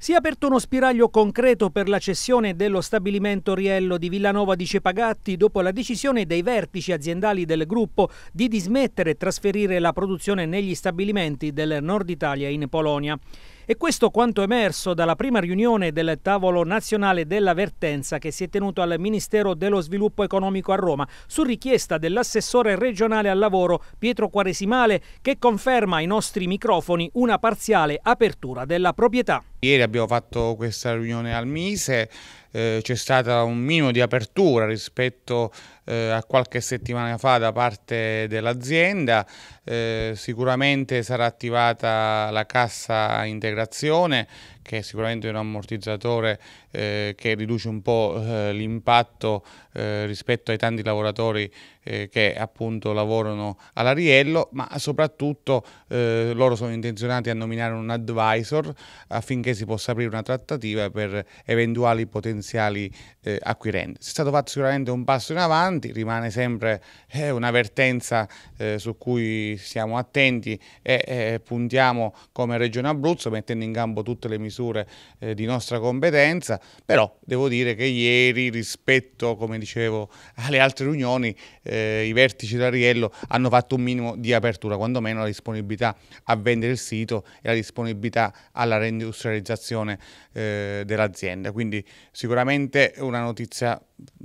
Si è aperto uno spiraglio concreto per la cessione dello stabilimento Riello di Villanova di Cepagatti dopo la decisione dei vertici aziendali del gruppo di dismettere e trasferire la produzione negli stabilimenti del Nord Italia in Polonia. E questo quanto emerso dalla prima riunione del tavolo nazionale dell'avvertenza che si è tenuto al Ministero dello Sviluppo Economico a Roma, su richiesta dell'assessore regionale al lavoro Pietro Quaresimale, che conferma ai nostri microfoni una parziale apertura della proprietà. Ieri abbiamo fatto questa riunione al Mise eh, c'è stata un minimo di apertura rispetto eh, a qualche settimana fa da parte dell'azienda, eh, sicuramente sarà attivata la cassa integrazione che è sicuramente un ammortizzatore eh, che riduce un po' eh, l'impatto eh, rispetto ai tanti lavoratori eh, che appunto lavorano all'Ariello, ma soprattutto eh, loro sono intenzionati a nominare un advisor affinché si possa aprire una trattativa per eventuali potenziali eh, acquirenti. Si è stato fatto sicuramente un passo in avanti, rimane sempre un'avvertenza su cui siamo attenti e puntiamo come Regione Abruzzo mettendo in campo tutte le misure misure eh, di nostra competenza, però devo dire che ieri rispetto, come dicevo, alle altre riunioni eh, i vertici d'Ariello hanno fatto un minimo di apertura, quantomeno la disponibilità a vendere il sito e la disponibilità alla reindustrializzazione eh, dell'azienda, quindi sicuramente una notizia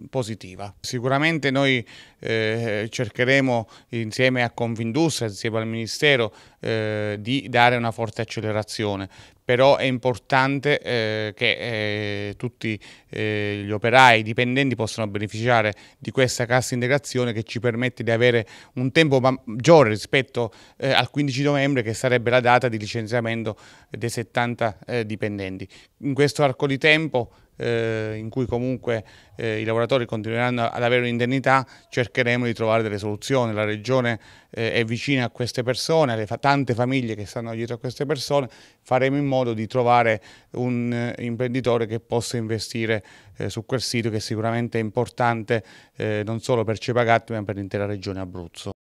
positiva. Sicuramente noi eh, cercheremo insieme a Confindustria, insieme al Ministero, eh, di dare una forte accelerazione però è importante eh, che eh, tutti eh, gli operai, i dipendenti possano beneficiare di questa cassa integrazione che ci permette di avere un tempo maggiore rispetto eh, al 15 novembre che sarebbe la data di licenziamento dei 70 eh, dipendenti. In questo arco di tempo eh, in cui comunque eh, i lavoratori continueranno ad avere un'indennità, cercheremo di trovare delle soluzioni. La Regione eh, è vicina a queste persone, alle fa tante famiglie che stanno dietro a queste persone, faremo in modo di trovare un eh, imprenditore che possa investire eh, su quel sito che sicuramente è importante eh, non solo per Cepagatti ma per l'intera Regione Abruzzo.